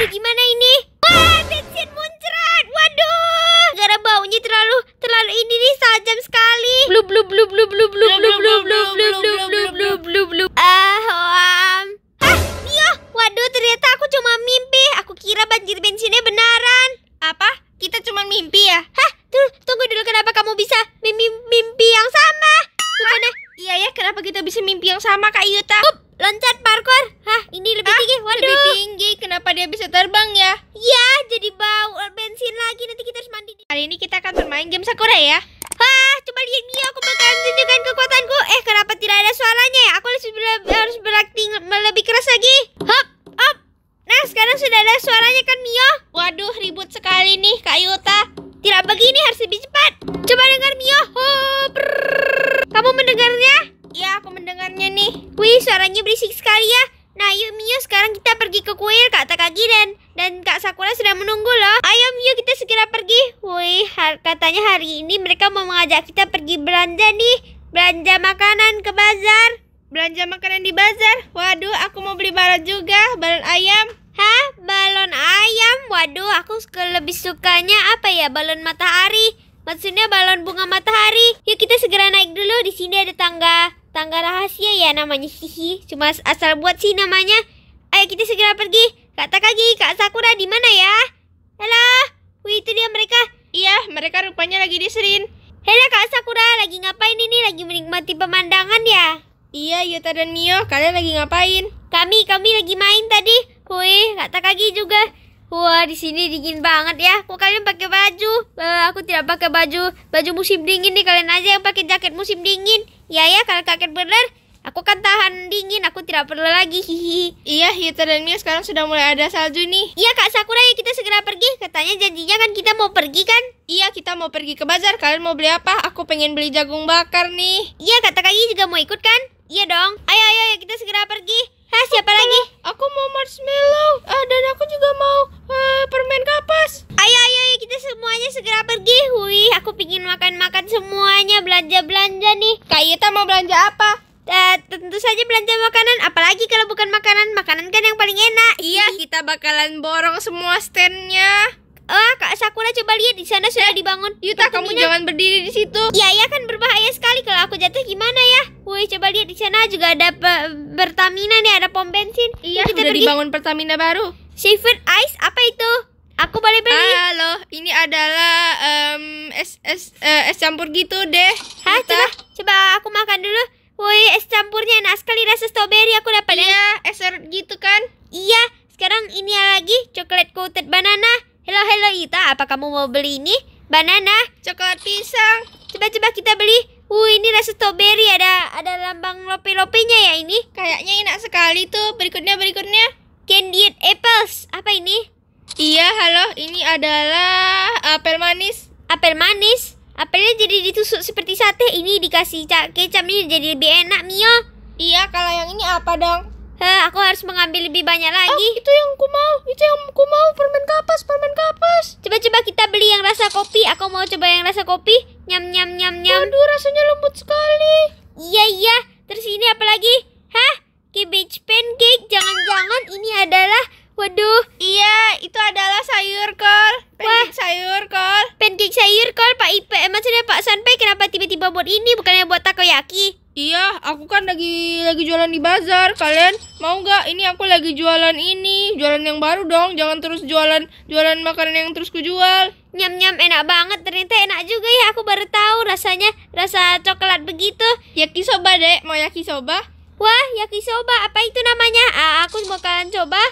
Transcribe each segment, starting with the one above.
Aduh gimana ini? Wah bensin muncrat Waduh Gara baunya terlalu Terlalu ini nih sajam sekali Blub blub blub blub blub blub blub blub blub blub blub blub blub blub blub Ah um Ah Mio Waduh ternyata aku cuma mimpi Aku kira banjir bensinnya benaran Apa? Kita cuma mimpi ya? Hah tunggu dulu kenapa kamu bisa mimpi, mimpi yang sama? Bukannya Iya ya kenapa kita bisa mimpi yang sama Kak Yuta? Bup loncat parkour. Hah, ini lebih ah, tinggi. Waduh. Lebih tinggi. Kenapa dia bisa terbang ya? Ya, jadi bau eh, bensin lagi. Nanti kita harus mandi. Kali ini kita akan bermain game Sakura ya. Hah, coba lihat Mio, aku bakalan tunjukkan kekuatanku. Eh, kenapa tidak ada suaranya ya? Aku harus berakting harus berlatih lebih keras lagi. Hop, hop. Nah, sekarang sudah ada suaranya kan Mio? Waduh, ribut sekali nih Kak Yuta. Tidak begini harus lebih cepat. Coba dengar Mio. hop Kamu mendengarnya? Wih, suaranya berisik sekali ya. Nah, yuk Mio, sekarang kita pergi ke kuil Kak Takagi dan dan Kak Sakura sudah menunggu loh. Ayo Mio, kita segera pergi. Wih, har katanya hari ini mereka mau mengajak kita pergi belanja nih. Belanja makanan ke bazar. Belanja makanan di bazar. Waduh, aku mau beli balon juga, balon ayam. Hah? Balon ayam? Waduh, aku lebih sukanya apa ya? Balon matahari. Maksudnya balon bunga matahari. Yuk kita segera naik dulu. Di sini ada tangga Tangga rahasia ya namanya hihi. Cuma asal buat sih namanya. Ayo kita segera pergi. Kak Takagi, Kak Sakura di mana ya? Halo, wih itu dia mereka. Iya, mereka rupanya lagi diserin. halo Kak Sakura, lagi ngapain ini? Lagi menikmati pemandangan ya? Iya, Yuta dan Mio, kalian lagi ngapain? Kami, kami lagi main tadi. Wih, Kak Takagi juga. Wah, di sini dingin banget ya. Kok kalian pakai baju? Uh, aku tidak pakai baju. Baju musim dingin nih kalian aja yang pakai jaket musim dingin. Iya ya, kalian kaget bener. Aku kan tahan dingin, aku tidak perlu lagi. Hihi. Iya, Hita dan Mia sekarang sudah mulai ada salju nih. Iya, Kak Sakura, ya kita segera pergi. Katanya janjinya kan kita mau pergi kan? Iya, kita mau pergi ke bazar. Kalian mau beli apa? Aku pengen beli jagung bakar nih. Iya, kata Kak Yi juga mau ikut kan? Iya dong. Ayo, ayo, ayo kita segera pergi. Hah, siapa aku, lagi? Aku mau marshmallow uh, dan aku juga mau uh, permen kapas. Ayo, ayo, ayo kita semuanya segera pergi. Wih, aku pingin makan-makan semuanya, belanja-belanja nih. Kak yuta mau belanja apa? Uh, tentu saja belanja makanan, apalagi kalau bukan makanan. Makanan kan yang paling enak. Iya, kita bakalan borong semua standnya. Ah, Kak Sakura coba lihat di sana sudah eh, dibangun. Yuta, kamu jangan berdiri di situ. Iya, iya kan berbahaya sekali kalau aku jatuh gimana ya? Woi, coba lihat di sana juga ada Pertamina nih, ada pom bensin. Iya, kita sudah pergi. dibangun Pertamina baru. Shaved ice apa itu? Aku boleh beli. Halo, ini adalah um, es es uh, es campur gitu deh. Hah, coba coba aku makan dulu. Woi, es campurnya enak sekali rasa strawberry aku dapat. Ya. Iya, es gitu kan? Iya, sekarang ini lagi coklat coated banana. Hello, hello Ita, apa kamu mau beli ini? Banana, coklat pisang. Coba-coba kita beli. Uh, ini rasa strawberry ada ada lambang lopi-lopinya ya ini. Kayaknya enak sekali tuh. Berikutnya, berikutnya. Candied apples. Apa ini? Iya, halo. Ini adalah apel manis. Apel manis? Apelnya jadi ditusuk seperti sate. Ini dikasih kecap ini jadi lebih enak, Mio. Iya, kalau yang ini apa dong? Eh, aku harus mengambil lebih banyak ah, lagi. Oh, itu yang ku mau. Itu yang ku mau. Permen kapas, permen kapas. Coba-coba kita beli yang rasa kopi. Aku mau coba yang rasa kopi. Nyam nyam nyam nyam. Aduh, rasanya lembut sekali. jualan ini, jualan yang baru dong. Jangan terus jualan jualan makanan yang terus kujual. Nyam nyam enak banget. Ternyata enak juga ya. Aku baru tahu rasanya rasa coklat begitu. Yakisoba, Dek. Mau yakisoba? Wah, yakisoba. Apa itu namanya? Ah, aku bakalan coba.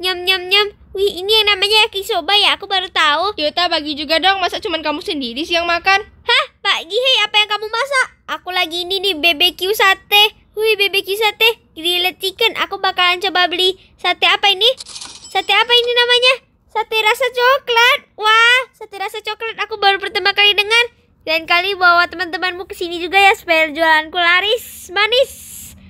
Nyam nyam nyam. Wih, ini yang namanya yakisoba ya. Aku baru tahu. Yota bagi juga dong. Masa cuma kamu sendiri sih yang makan? Hah, Pak Gihei, apa yang kamu masak? Aku lagi ini nih BBQ sate. Wih, BBQ Sate, grilled chicken. Aku bakalan coba beli sate apa ini? Sate apa ini namanya? Sate rasa coklat. Wah, sate rasa coklat aku baru pertama kali dengar. Dan kali bawa teman-temanmu ke sini juga ya supaya jualanku laris manis.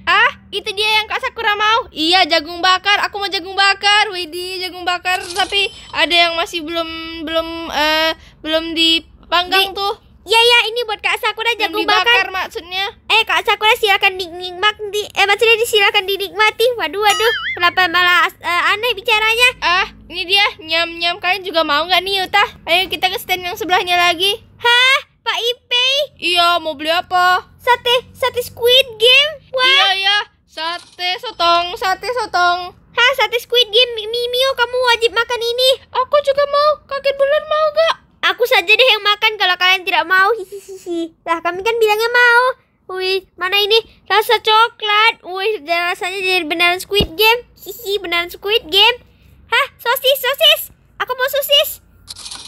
Ah, itu dia yang Kak Sakura mau. Iya, jagung bakar. Aku mau jagung bakar. Widih, jagung bakar. Tapi ada yang masih belum belum uh, belum dipanggang Di tuh. Iya ya, ini buat Kak Sakura jago dibakar, maksudnya. Eh Kak Sakura silakan dinikmati. Eh maksudnya disilakan dinikmati. Waduh waduh, kenapa malah uh, aneh bicaranya? Ah, ini dia nyam nyam. Kalian juga mau nggak nih Yuta? Ayo kita ke stand yang sebelahnya lagi. Hah, Pak Ipe? Iya, mau beli apa? Sate, sate Squid Game. Wah. Iya iya, sate sotong, sate sotong. Hah, sate Squid Game Mimio kamu wajib makan ini. Aku juga mau. Kakek bulan mau gak? Aku saja deh yang makan kalau kalian tidak mau. Hihihi. Lah, kami kan bilangnya mau. Wih, mana ini? Rasa coklat. Wih, rasanya jadi beneran Squid Game. Hihi, beneran Squid Game. Hah, sosis, sosis. Aku mau sosis.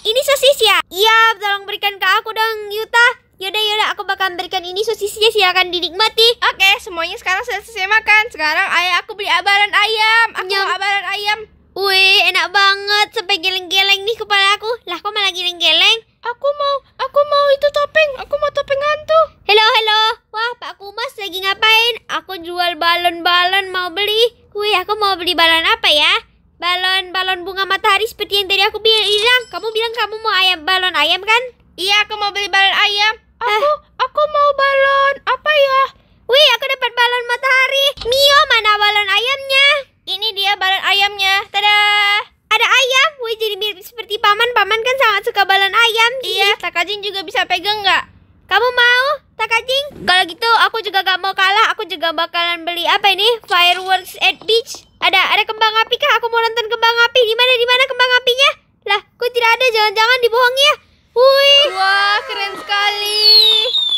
Ini sosis ya? Iya, tolong berikan ke aku dong, Yuta. Yaudah, yaudah, aku bakal berikan ini sosisnya sih akan dinikmati. Oke, semuanya sekarang saya selesai makan. Sekarang ayah aku beli abaran ayam. Aku mau abaran ayam. Wih, enak banget. Sampai geleng-geleng nih kepala aku. Lah, kok malah geleng-geleng? Aku mau, aku mau itu topeng. Aku mau topeng hantu. Halo, halo. Wah, Pak Kumas lagi ngapain? Aku jual balon-balon mau beli. Wih, aku mau beli balon apa ya? Balon, balon bunga matahari seperti yang tadi aku bilang. Kamu bilang kamu mau ayam balon ayam kan? Iya, aku mau beli balon ayam. Eh. Aku, uh. aku mau balon apa ya? Wih, aku dapat balon matahari. Mio, mana balon ayamnya? Ini dia balon ayamnya. Tada! Ada ayam. Wih, jadi mirip seperti paman. Paman kan sangat suka balon ayam. Iya. Takajing juga bisa pegang nggak? Kamu mau? Takajing? Kalau gitu aku juga gak mau kalah. Aku juga bakalan beli apa ini? Fireworks at beach. Ada ada kembang api kah? Aku mau nonton kembang api. Di mana di mana kembang apinya? Lah, kok tidak ada? Jangan-jangan dibohongi ya? Wih. Wah, keren sekali.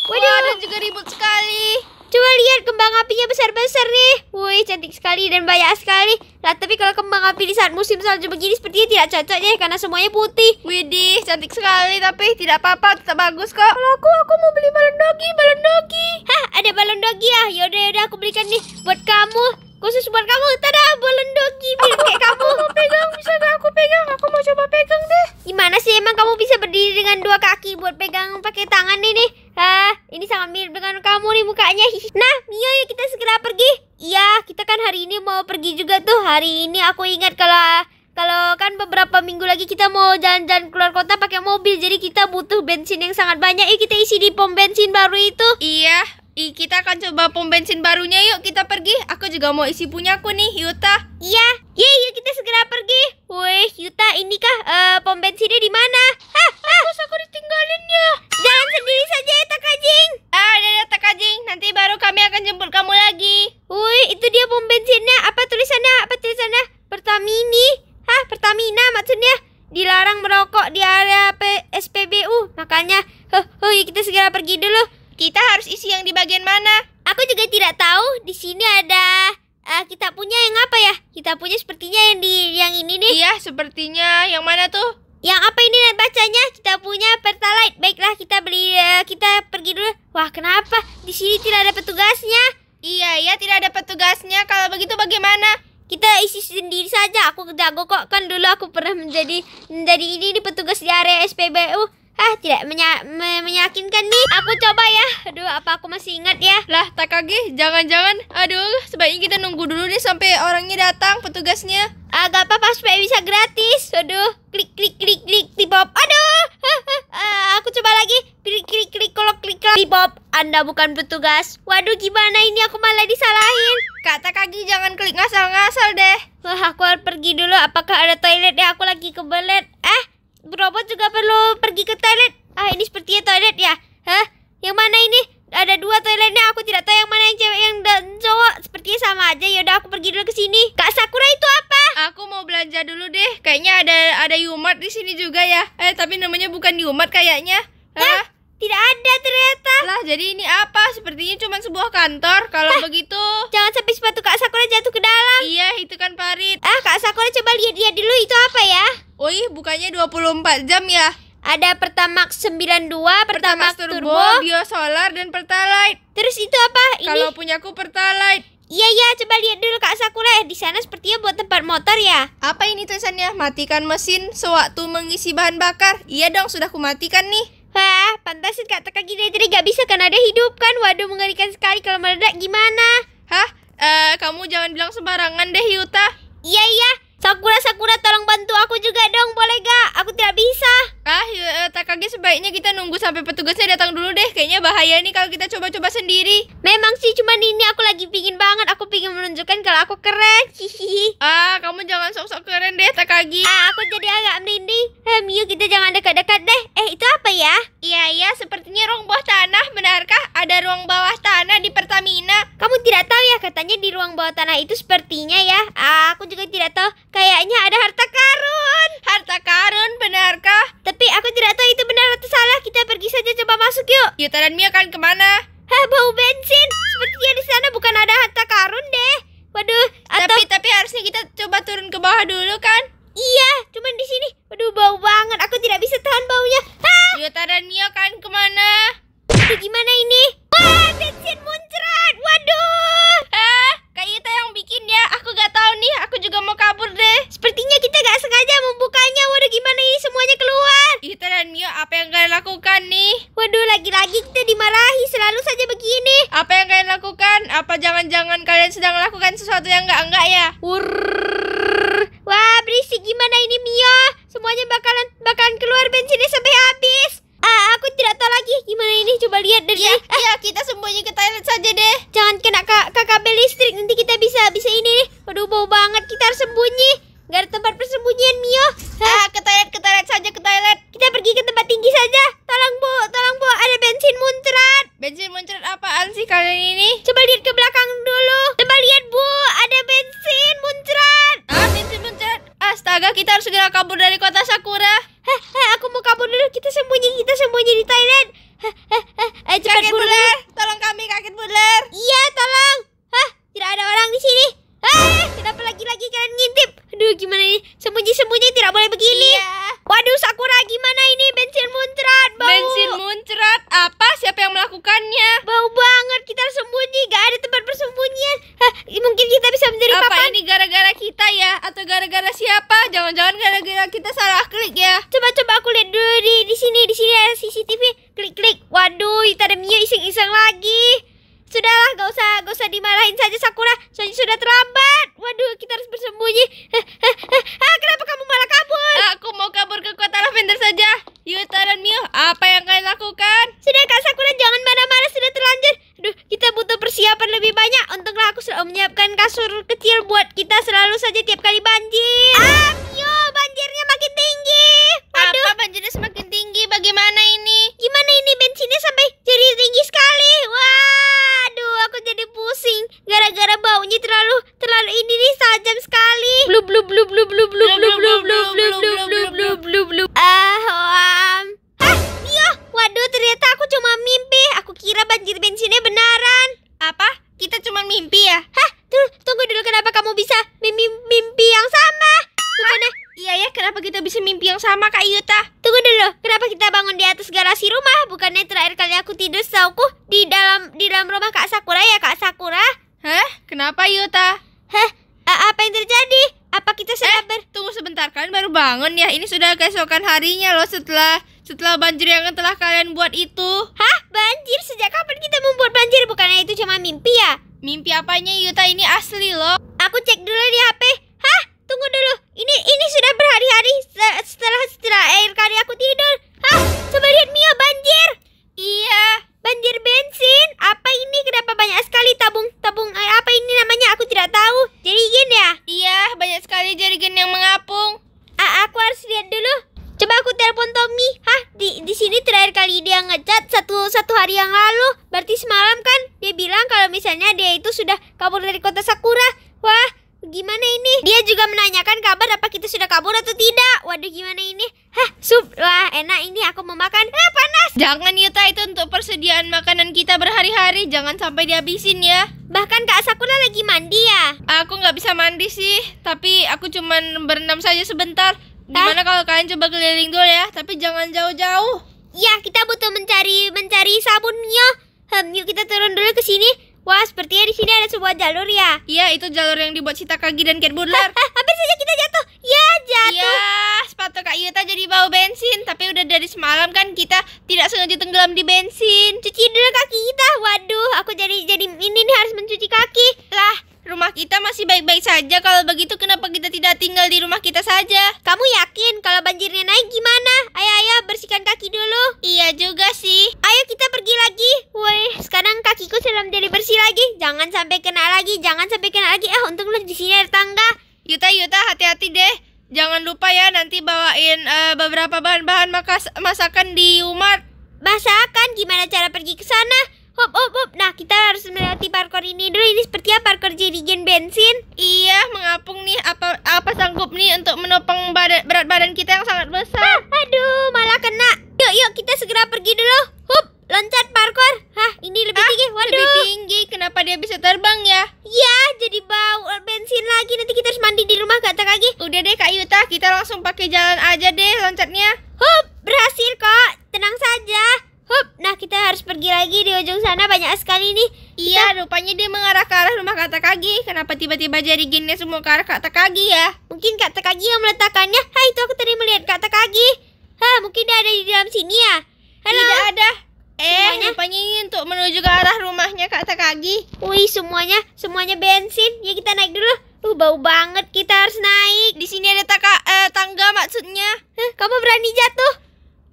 Waduh. Wah, dan juga ribut sekali. Coba lihat kembang apinya besar-besar nih. Wih, cantik sekali dan banyak sekali. Lah, tapi kalau kembang api di saat musim salju begini seperti tidak cocok ya karena semuanya putih. Widih, cantik sekali tapi tidak apa-apa, tetap bagus kok. Kalau aku aku mau beli balon dogi, balon dogi. Hah, ada balon dogi ya? Yaudah, yaudah aku belikan nih buat kamu khusus buat kamu tada balon doggy biar kayak kamu aku pegang bisa gak aku pegang aku mau coba pegang deh gimana sih emang kamu bisa berdiri dengan dua kaki buat pegang pakai tangan ini ah ini sangat mirip dengan kamu nih mukanya nah Mio yuk kita segera pergi iya kita kan hari ini mau pergi juga tuh hari ini aku ingat kalau kalau kan beberapa minggu lagi kita mau jalan-jalan keluar kota pakai mobil jadi kita butuh bensin yang sangat banyak ya kita isi di pom bensin baru itu iya I, kita akan coba pom bensin barunya yuk kita pergi. Aku juga mau isi punyaku nih, Yuta. Iya, iya yuk kita segera pergi. Wih, Yuta, ini kah uh, eh, pom bensinnya di mana? Hah, ah. aku ditinggalin ya. Jalan sendiri saja ya, Takajing. Ah, ada ya, Takajing. Nanti baru kami akan jemput kamu lagi. Wih, itu dia pom bensinnya. Apa tulisannya? Apa tulisannya? Pertamini. Hah, Pertamina maksudnya? Dilarang merokok di area P SPBU. Makanya, huh, huh, kita segera pergi dulu. Kita harus isi yang di bagian mana? Aku juga tidak tahu. Di sini ada uh, kita punya yang apa ya? Kita punya sepertinya yang di yang ini nih. Iya, sepertinya yang mana tuh? Yang apa ini nih bacanya? Kita punya pertalite. Baiklah, kita beli uh, eh, kita pergi dulu. Wah, kenapa? Di sini tidak ada petugasnya? Iya, iya tidak ada petugasnya. Kalau begitu bagaimana? Kita isi sendiri saja. Aku jago kok. Kan dulu aku pernah menjadi menjadi ini di petugas di area SPBU. Ah, tidak menya me meyakinkan nih. Aku coba ya. Aduh, apa aku masih ingat ya? Lah, Takagi, jangan-jangan. Aduh, sebaiknya kita nunggu dulu nih sampai orangnya datang, petugasnya. Agak ah, apa-apa supaya bisa gratis. Aduh, klik klik klik klik di pop Aduh. Ah, aku coba lagi. Klik klik klik kalau klik di pop Anda bukan petugas. Waduh, gimana ini aku malah disalahin. Kak Takagi jangan klik ngasal-ngasal deh. Wah, aku harus pergi dulu. Apakah ada toilet ya? Aku lagi kebelet. Eh, robot juga perlu pergi ke toilet. Ah, ini sepertinya toilet ya. Hah? Yang mana ini? Ada dua toiletnya, aku tidak tahu yang mana yang cewek yang dan cowok. Sepertinya sama aja. Yaudah, aku pergi dulu ke sini. Kak Sakura itu apa? Aku mau belanja dulu deh. Kayaknya ada ada Yumat di sini juga ya. Eh, tapi namanya bukan Yumat kayaknya. Hah? Tidak ada ternyata. Lah, jadi ini apa? Sepertinya cuma sebuah kantor. Kalau begitu, jangan sampai sepatu Kak Sakura jatuh ke dalam. Iya, itu kan parit. Ah, Kak Sakura coba lihat-lihat dulu itu apa ya? Oh bukannya 24 jam ya? Ada Pertamax 92, Pertamax, Pertamax Turbo, Turbo, Biosolar, dan Pertalite Terus itu apa? Ini? Kalau aku Pertalite Iya iya coba lihat dulu Kak Sakura eh, di sana sepertinya buat tempat motor ya. Apa ini tulisannya? Matikan mesin sewaktu mengisi bahan bakar. Iya dong sudah kumatikan nih. Wah, pantasin Kak Teka dari tadi gak bisa karena ada hidup kan. Waduh mengerikan sekali kalau meledak gimana? Hah? uh, kamu jangan bilang sembarangan deh Yuta. Iya iya, Sakura, Sakura tolong bantu aku juga dong, boleh gak? Aku tidak bisa. Ah, ya, eh, Takagi sebaiknya kita nunggu sampai petugasnya datang dulu deh. Kayaknya bahaya nih kalau kita coba-coba sendiri. Memang sih, cuman ini aku lagi pingin banget. Aku pingin menunjukkan kalau aku keren. Hihihi. Ah, kamu jangan sok-sok keren deh, Takagi. Ah, aku jadi agak merinding. Eh, yuk kita jangan dekat-dekat deh. Eh, itu apa ya? Iya, iya, sepertinya ruang bawah tanah. Benarkah ada ruang bawah tanah di Pertamina? Kamu tidak tahu ya, katanya di ruang bawah tanah itu sepertinya ya. Ah, aku juga tidak tahu. Kayaknya ada harta karun. Harta karun, benarkah? Tapi aku tidak tahu itu benar atau salah. Kita pergi saja coba masuk yuk. yuk dan Mia akan kemana? Hah, bau bensin. Sepertinya di sana bukan ada harta karun deh. Waduh, atau... Tapi, tapi harusnya kita coba turun ke bawah dulu kan? Iya, cuman di sini. Aduh, bau banget. Aku tidak bisa tahan baunya. Hah? Ya, Tara Mio, kan kemana? Itu gimana ini? Wah, bensin muncrat. Waduh. Hah? Kak yang bikin ya. Aku gak tahu nih. Aku juga mau kabur deh. Sepertinya kita gak sengaja membukanya. Waduh, gimana ini semuanya keluar? Ita dan Mio, apa yang kalian lakukan nih? Waduh, lagi-lagi kita dimarahi. Selalu saja begini. Apa yang kalian lakukan? Apa jangan-jangan kalian sedang melakukan sesuatu yang enggak-enggak ya? Wurrrr sih gimana ini Mia? Semuanya bakalan bakalan keluar bensinnya sampai habis. ah aku tidak tahu lagi gimana ini. Coba lihat dari ya, ah. Iya, kita sembunyi ke toilet saja deh. Jangan kena kak kabel listrik nanti kita bisa bisa ini nih. Aduh bau banget kita harus sembunyi. Gak ada tempat persembunyian Mio. Hah? Ah, ke toilet ke toilet saja ke toilet. Kita pergi ke tempat tinggi saja. Tolong bu, tolong bu, ada bensin muncrat. Bensin muncrat apaan sih kalian ini? Coba lihat ke belakang dulu. Coba lihat bu, ada bensin muncrat. Ah bensin muncrat Astaga, kita harus segera kabur dari kota Sakura. Hah, aku mau kabur dulu. Kita sembunyi, kita sembunyi di Thailand. Hah, hah, hah. Eh, cepat buler. tolong kami kakek buler. Iya, tolong. Hah, tidak ada orang di sini. Hah, kenapa lagi-lagi kalian ngintip? Aduh, gimana ini? Sembunyi-sembunyi tidak boleh begini. Iya. Waduh, Sakura gimana ini? Bensin muntrat, bau keesokan harinya loh setelah setelah banjir yang telah kalian buat itu Jangan Yuta ya, itu untuk persediaan makanan kita berhari-hari Jangan sampai dihabisin ya Bahkan Kak Sakura lagi mandi ya Aku nggak bisa mandi sih Tapi aku cuman berenam saja sebentar Gimana kalau kalian coba keliling dulu ya Tapi jangan jauh-jauh Ya kita butuh mencari mencari sabunnya hmm, Yuk kita turun dulu ke sini Wah, sepertinya di sini ada sebuah jalur ya. Iya, itu jalur yang dibuat Kagi dan Cat dari semalam kan kita tidak sengaja tenggelam di bensin. Cuci dulu kaki kita. Waduh, aku jadi jadi ini nih harus mencuci kaki. Lah, rumah kita masih baik-baik saja. Kalau begitu kenapa kita tidak tinggal di rumah kita saja? Kamu yakin kalau banjirnya naik gimana? Ayo ayo bersihkan kaki dulu. Iya juga sih. Ayo kita pergi lagi. Woi, sekarang kakiku sedang jadi bersih lagi. Jangan sampai kena lagi, jangan sampai kena lagi. Eh, untung lu di sini ada tangga. Yuta Yuta hati-hati deh. Jangan lupa ya nanti bawain uh, beberapa bahan-bahan makas masakan di Umar. Masakan gimana cara pergi ke sana? Hop hop hop. Nah, kita harus melewati parkour ini dulu. Ini seperti apa parkour gen bensin? Iya, mengapung nih apa apa sanggup nih untuk menopang badan, berat badan kita yang sangat besar. Ah, aduh, malah kena. Yuk yuk kita segera pergi dulu. Hop loncat parkour. Hah, ini lebih Hah? tinggi. Waduh. Lebih tinggi. Kenapa dia bisa terbang ya? Ya, jadi bau eh, bensin lagi. Nanti kita harus mandi di rumah kata lagi. Udah deh Kak Yuta, kita langsung pakai jalan aja deh loncatnya. Hup, berhasil kok. Tenang saja. Hup, nah kita harus pergi lagi di ujung sana banyak sekali nih. Iya, kita... rupanya dia mengarah ke arah rumah Kak Takagi. Kenapa tiba-tiba jadi gini semua ke arah Kak Takagi ya? Mungkin Kak Takagi yang meletakkannya. Hai, itu aku tadi melihat Kak Takagi. Hah, mungkin dia ada di dalam sini ya? Halo. Tidak ada. Eh, apa nyampanya untuk menuju ke arah rumahnya Kak Takagi. Wih, semuanya semuanya bensin. Ya kita naik dulu. Uh, bau banget. Kita harus naik. Di sini ada taka, eh, tangga maksudnya. Hah, kamu berani jatuh?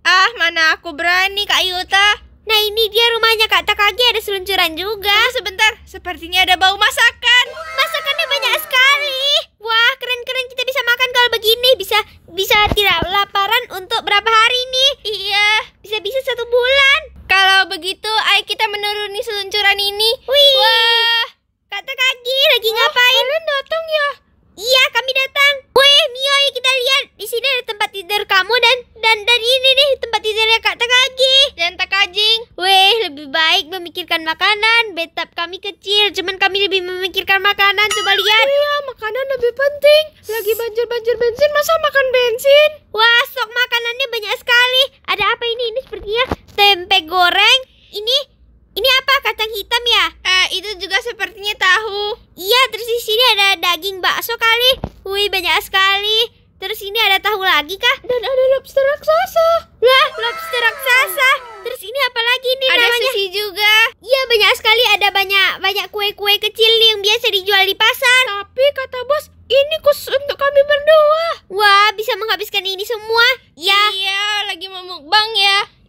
Ah, mana aku berani, Kak Yuta. Nah ini dia rumahnya Kak Takagi ada seluncuran juga Tunggu sebentar, sepertinya ada bau masakan Masakannya banyak sekali Wah keren-keren kita bisa makan kalau begini Bisa bisa tidak laparan untuk berapa hari nih Iya, bisa-bisa satu bulan Kalau begitu ayo kita menuruni seluncuran ini Wih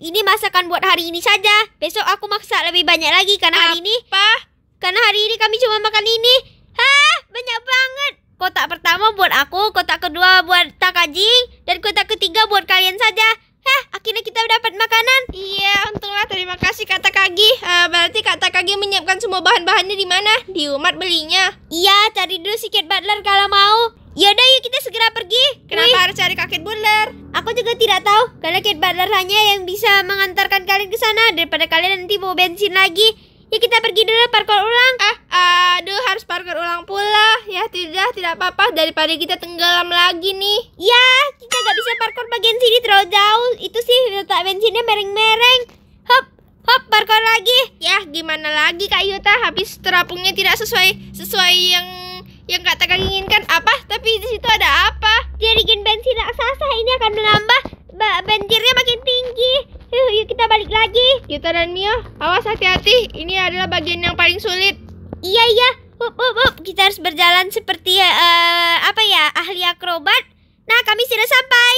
Ini masakan buat hari ini saja. Besok aku maksa lebih banyak lagi karena Apa? hari ini. Apa? Karena hari ini kami cuma makan ini. Hah, banyak banget. Kotak pertama buat aku, kotak kedua buat Takajing, dan kotak ketiga buat kalian saja. Hah, akhirnya kita dapat makanan. Iya, untunglah terima kasih kata kagi Uh, eh, berarti Kak Takagi menyiapkan semua bahan-bahannya di mana? Di umat belinya. Iya, cari dulu sikit Butler kalau mau. Yaudah yuk kita segera pergi. Kenapa Wih. harus cari kakek bundar? Aku juga tidak tahu karena kakek bundar hanya yang bisa mengantarkan kalian ke sana daripada kalian nanti mau bensin lagi. Ya kita pergi dulu parkour ulang. Eh, aduh harus parkour ulang pula. Ya tidak, tidak apa-apa daripada kita tenggelam lagi nih. Ya, kita gak bisa parkour bagian sini terlalu jauh. Itu sih letak bensinnya mereng-mereng. Hop, hop parkour lagi. Ya, gimana lagi Kak Yuta? Habis terapungnya tidak sesuai sesuai yang tapi di situ ada apa? Jerigen bensin raksasa ini akan menambah banjirnya makin tinggi. Yuk, yuk kita balik lagi. Yuta dan Mio, awas hati-hati. Ini adalah bagian yang paling sulit. Iya iya. Up, up, up. Kita harus berjalan seperti uh, apa ya ahli akrobat. Nah kami sudah sampai.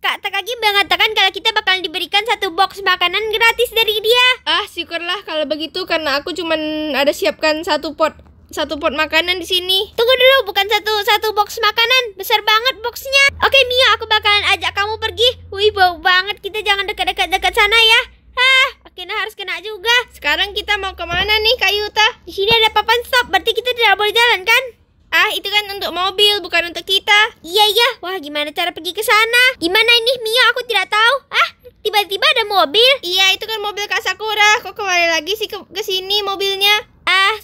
Kak Takagi mengatakan kalau kita bakal diberikan satu box makanan gratis dari dia. Ah syukurlah kalau begitu karena aku cuman ada siapkan satu pot satu pot makanan di sini. Tunggu dulu, bukan satu satu box makanan. Besar banget boxnya. Oke, Mia, aku bakalan ajak kamu pergi. Wih, bau banget. Kita jangan dekat-dekat dekat sana ya. Ah, akhirnya harus kena juga. Sekarang kita mau kemana nih, Kak Yuta? Di sini ada papan stop. Berarti kita tidak boleh jalan, kan? Ah, itu kan untuk mobil, bukan untuk kita. Iya, iya. Wah, gimana cara pergi ke sana? Gimana ini, Mia? Aku tidak tahu. Ah, tiba-tiba ada mobil. Iya, itu kan mobil Kak Sakura. Kok kembali lagi sih ke, ke sini mobilnya?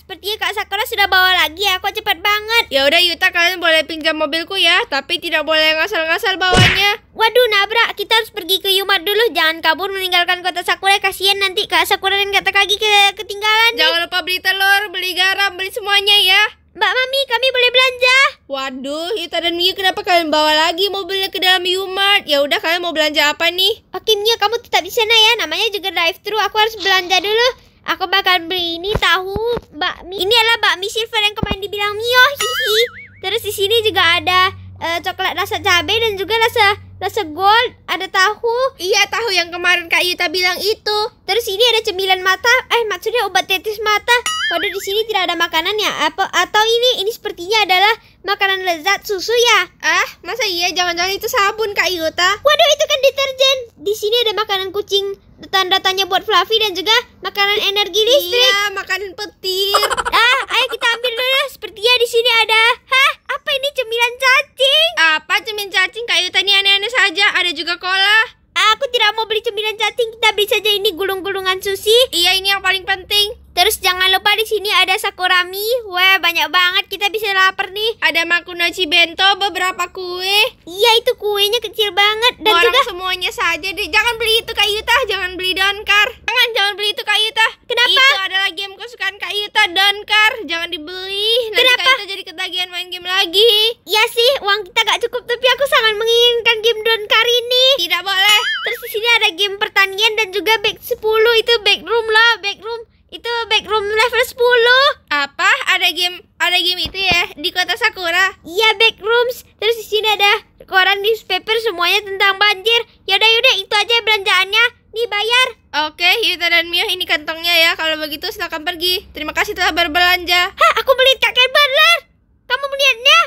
sepertinya Kak Sakura sudah bawa lagi aku Kok cepat banget? Ya udah Yuta, kalian boleh pinjam mobilku ya, tapi tidak boleh ngasal-ngasal bawanya. Waduh, nabrak kita harus pergi ke Yuma dulu. Jangan kabur meninggalkan kota Sakura, kasihan nanti Kak Sakura dan Kak Takagi ke ketinggalan. Nih. Jangan lupa beli telur, beli garam, beli semuanya ya. Mbak Mami, kami boleh belanja. Waduh, Yuta dan Mia kenapa kalian bawa lagi mobilnya ke dalam Yumart? Ya udah kalian mau belanja apa nih? Oke oh, Mia, kamu tetap di sana ya. Namanya juga drive thru. Aku harus belanja dulu. Aku bakal beli ini tahu bakmi. Ini adalah bakmi silver yang kemarin dibilang Mio. Hihi. Terus di sini juga ada uh, coklat rasa cabai dan juga rasa rasa gold. Ada tahu. Iya, tahu yang kemarin Kak Yuta bilang itu. Terus ini ada cemilan mata. Eh, maksudnya obat tetes mata. Waduh, di sini tidak ada makanan ya. Apa atau ini ini sepertinya adalah makanan lezat susu ya? Ah, masa iya? Jangan-jangan itu sabun Kak Yuta? Waduh, itu kan deterjen. Di sini ada makanan kucing tanda tanya buat Fluffy dan juga makanan energi listrik. Iya, makanan petir. Ah, ayo kita ambil dulu. seperti ya di sini ada. Hah, apa ini cemilan cacing? Apa cemilan cacing? Kayu tani aneh-aneh saja. Ada juga cola Aku tidak mau beli cemilan cacing. Kita beli saja ini gulung-gulungan sushi. Iya, ini yang paling penting. Terus jangan lupa di sini ada sakurami. Wah, banyak banget kita bisa lapar nih. Ada makunochi bento, beberapa kue. Iya, itu kuenya kecil banget dan Orang juga semuanya saja deh. Jangan beli itu Kak Yuta, jangan beli donkar. Jangan jangan beli itu Kak Yuta. Kenapa? Itu adalah game kesukaan Kak Yuta, donkar. Jangan dibeli. Nanti Kenapa? Kak Yuta jadi ketagihan main game lagi. Iya sih, uang kita gak cukup tapi aku sangat menginginkan game donkar ini. Tidak boleh. Terus di sini ada game pertanian dan juga back 10 itu room lah, room. Itu backroom level 10. Apa? Ada game ada game itu ya di kota Sakura? Iya, backrooms. Terus di sini ada koran newspaper semuanya tentang banjir. Yaudah yaudah itu aja belanjaannya. Dibayar. Oke, Yuta dan mio ini kantongnya ya. Kalau begitu silakan pergi. Terima kasih telah berbelanja. Hah, aku beli kakek butler. Kamu melihatnya?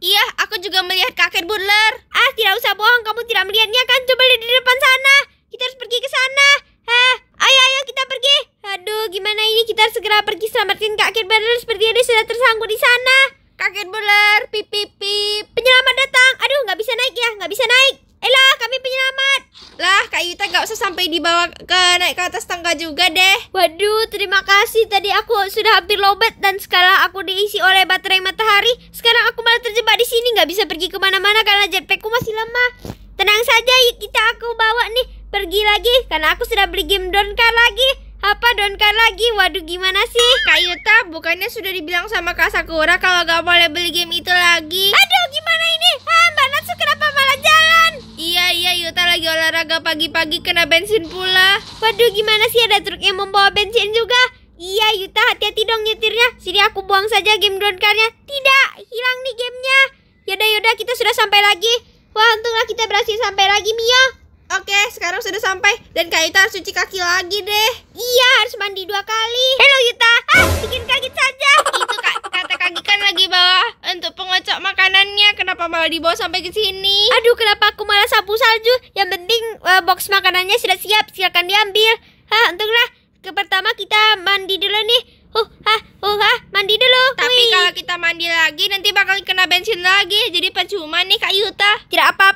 Iya, aku juga melihat kakek butler. Ah, tidak usah bohong. Kamu tidak melihatnya kan? Coba lihat di depan sana. Kita harus pergi ke sana. Hah? Ayo, ayo kita pergi. Aduh, gimana ini? Kita harus segera pergi selamatkan Kak Cat seperti Sepertinya dia sudah tersangkut di sana. Kak Cat Beler, pip, pip, pip. Penyelamat datang. Aduh, nggak bisa naik ya, nggak bisa naik. Elah, kami penyelamat. Lah, Kak Yuta nggak usah sampai dibawa ke naik ke atas tangga juga deh. Waduh, terima kasih. Tadi aku sudah hampir lobet dan sekarang aku diisi oleh baterai matahari. Sekarang aku malah terjebak di sini nggak bisa pergi kemana-mana karena jetpackku masih lemah. Tenang saja, yuk kita aku bawa nih pergi lagi karena aku sudah beli game Donka lagi. Apa Donka lagi? Waduh gimana sih? Oh, Kak Yuta, bukannya sudah dibilang sama Kak Sakura kalau gak boleh beli game itu lagi. Aduh gimana ini? Ah, Mbak Natsu kenapa malah jalan? Iya, iya Yuta lagi olahraga pagi-pagi kena bensin pula. Waduh gimana sih ada truk yang membawa bensin juga? Iya Yuta hati-hati dong nyetirnya Sini aku buang saja game donkarnya Tidak hilang nih gamenya Yaudah yaudah kita sudah sampai lagi Wah untunglah kita berhasil sampai lagi mio Oke, sekarang sudah sampai dan Kak Ita harus cuci kaki lagi deh. Iya, harus mandi dua kali. Halo Yuta, ah bikin kaget saja. Itu kak, kata kaki kan lagi bawah untuk pengocok makanannya. Kenapa malah dibawa sampai ke sini? Aduh, kenapa aku malah sapu salju? Yang penting uh, box makanannya sudah siap, silakan diambil. Hah, untunglah. Ke pertama kita mandi dulu nih. Uh, hah, uh, hah, mandi dulu. Tapi kalau kita mandi lagi nanti bakal kena bensin lagi. Jadi percuma nih Kak Yuta. Tidak apa-apa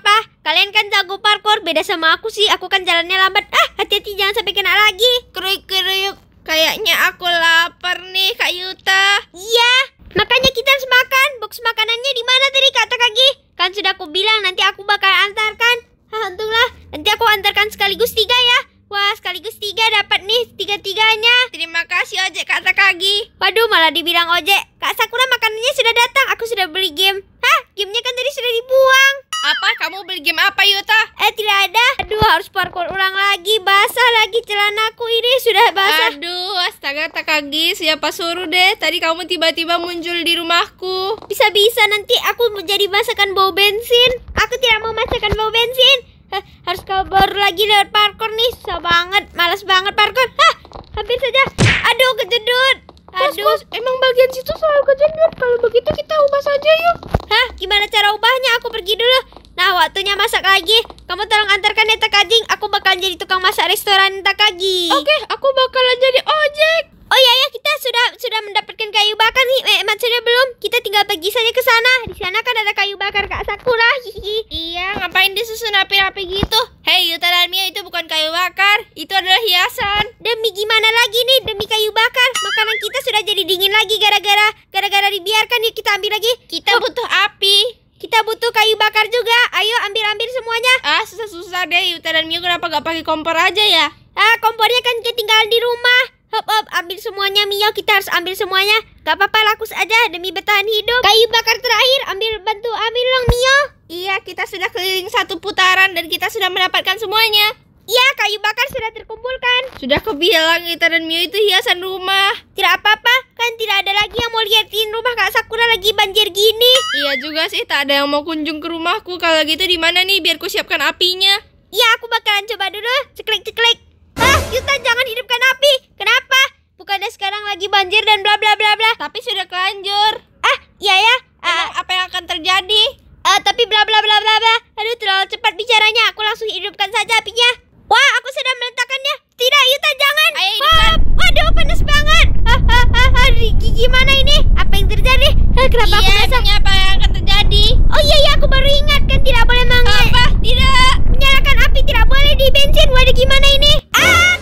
Kalian kan jago parkour, beda sama aku sih. Aku kan jalannya lambat. Ah, hati-hati jangan sampai kena lagi. Keruyuk-keruyuk. Kayaknya aku lapar nih, Kak Yuta. Iya, makanya kita harus makan. Box makanannya di mana tadi, Kak Takagi? Kan sudah aku bilang nanti aku bakal antarkan. Ah, untunglah. Nanti aku antarkan sekaligus tiga ya. Wah, sekaligus tiga dapat nih tiga-tiganya. Terima kasih ojek Kak Takagi. Waduh, malah dibilang ojek. Kak Sakura makanannya sudah datang. Aku sudah beli game. Hah, gamenya kan tadi sudah dibuang. Apa? Kamu beli game apa Yuta? Eh tidak ada Aduh harus parkour ulang lagi Basah lagi celanaku ini sudah basah Aduh astaga Takagi Siapa suruh deh Tadi kamu tiba-tiba muncul di rumahku Bisa-bisa nanti aku menjadi masakan bau bensin Aku tidak mau masakan bau bensin Hah, Harus kabur lagi lewat parkour nih Susah banget Malas banget parkour Hah, Hampir saja Aduh kejedut kos Aduh. emang bagian situ selalu kejadian. Kalau begitu kita ubah saja yuk. Hah? Gimana cara ubahnya? Aku pergi dulu. Nah, waktunya masak lagi. Kamu tolong antarkan ya kading. Aku bakal jadi tukang masak restoran kagi. Oke, okay, aku bakalan jadi ojek. Oh iya ya, kita sudah sudah mendapatkan kayu bakar nih. Eh, maksudnya belum. Kita tinggal pergi saja ke sana. Di sana kan ada kayu bakar Kak Sakura. Hihi. Iya, ngapain disusun api-api gitu? Hei, Yuta dan Mia, itu bukan kayu bakar. Itu adalah hiasan. Demi gimana lagi nih? Demi kayu bakar. Makanan kita sudah jadi dingin lagi gara-gara gara-gara dibiarkan. Yuk kita ambil lagi. Kita oh. butuh api. Kita butuh kayu bakar juga. Ayo ambil-ambil semuanya. Ah, susah-susah deh. Yuta dan Mio kenapa gak pakai kompor aja ya? Ah, kompornya kan tinggal di rumah. Hop, hop, ambil semuanya Mio. Kita harus ambil semuanya. Gak apa-apa, laku saja demi bertahan hidup. Kayu bakar terakhir, ambil bantu ambil dong Mio. Iya, kita sudah keliling satu putaran dan kita sudah mendapatkan semuanya. Iya, kayu bakar sudah terkumpulkan. Sudah kebilang Yuta dan Mio itu hiasan rumah. Tidak apa-apa, Kan tidak ada lagi yang mau liatin rumah Kak Sakura lagi banjir gini. Iya juga sih, tak ada yang mau kunjung ke rumahku. Kalau gitu di mana nih biar ku siapkan apinya? Iya, aku bakalan coba dulu. Ceklek-ceklek. Ah, Yuta jangan hidupkan api. Kenapa? Bukannya sekarang lagi banjir dan bla bla bla bla. Tapi sudah kelanjur. Ah, iya ya. Ah, Emang uh, apa yang akan terjadi? Uh, tapi bla bla bla bla bla. Aduh, terlalu cepat bicaranya. Aku langsung hidupkan saja apinya. Wah, aku sudah meletakkannya tidak Yuta jangan. Ayo ini Waduh panas banget. hahaha gimana ini? Apa yang terjadi? kenapa iya, aku Iya apa yang akan terjadi? Oh iya iya aku baru ingat kan tidak boleh mangga. Apa? Tidak. Menyalakan api tidak boleh di bensin. Waduh gimana ini? Ah!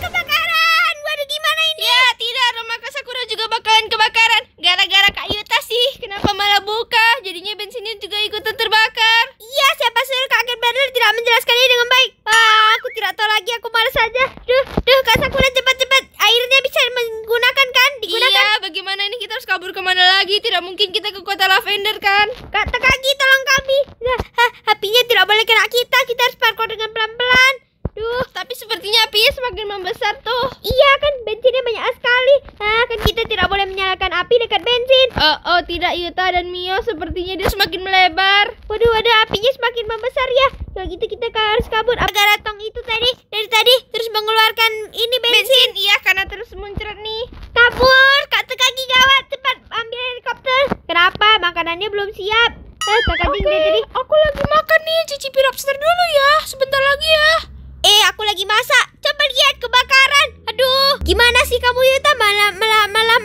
Ya, tidak. Rumah Kak Sakura juga bakalan kebakaran. Gara-gara Kak Yuta sih. Kenapa malah buka? Jadinya bensinnya juga ikutan terbakar. Iya, siapa suruh Kak Agen tidak menjelaskannya dengan baik. Wah, ah, aku tidak tahu lagi. Aku malas saja. Duh, duh, Kak Sakura cepat-cepat. Airnya bisa menggunakan kan? Digunakan. Iya, bagaimana ini kita harus kabur kemana lagi? Tidak mungkin kita ke kota Lavender kan? Kak Takagi, tolong kami. Hah ha, apinya tidak boleh kena kita. Kita harus parkour dengan pelan-pelan sepertinya api semakin membesar tuh. Iya kan bensinnya banyak sekali. Nah, kan kita tidak boleh menyalakan api dekat bensin. Oh, oh tidak Yuta dan Mio sepertinya dia semakin melebar. Waduh, ada apinya semakin membesar ya. Kalau gitu kita harus kabur. Agar tong itu tadi dari tadi terus mengeluarkan ini bensin. Bensin iya karena terus muncrat nih. Kabur, Kak Tekagi gawat. Cepat ambil helikopter. Kenapa? Makanannya belum siap. Eh, Kak okay. Aku lagi makan nih, cicipi lobster dulu ya. Sebentar lagi ya. Eh, aku lagi masak. Coba lihat kebakaran. Aduh, gimana sih kamu Yuta malah malah malah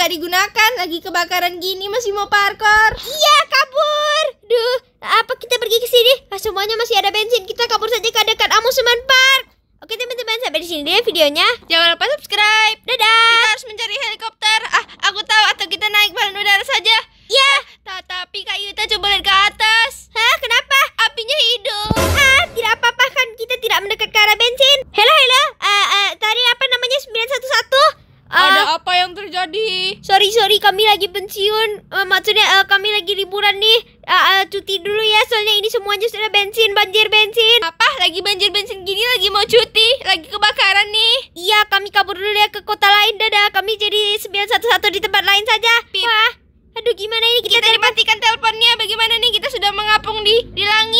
nggak digunakan lagi kebakaran gini masih mau parkor iya kabur duh apa kita pergi ke sini nah, semuanya masih ada bensin kita kabur saja ke dekat amusement park Oke teman-teman sampai di sini deh videonya. Jangan lupa subscribe. Dadah. Kita harus mencari helikopter. Ah, aku tahu atau kita naik balon udara saja. Iya. Yeah. tapi Kak Yuta coba lihat ke atas. Hah, kenapa? Apinya hidup. ada apa yang terjadi? Sorry sorry kami lagi pensiun. Uh, maksudnya uh, kami lagi liburan nih. Uh, uh, cuti dulu ya soalnya ini semuanya sudah bensin banjir bensin. Apa? Lagi banjir bensin gini lagi mau cuti? Lagi kebakaran nih? Iya kami kabur dulu ya ke kota lain dadah. Kami jadi satu satu di tempat lain saja. Pip. Wah. Aduh gimana ini kita, kita telepon... teleponnya bagaimana nih kita sudah mengapung di di langit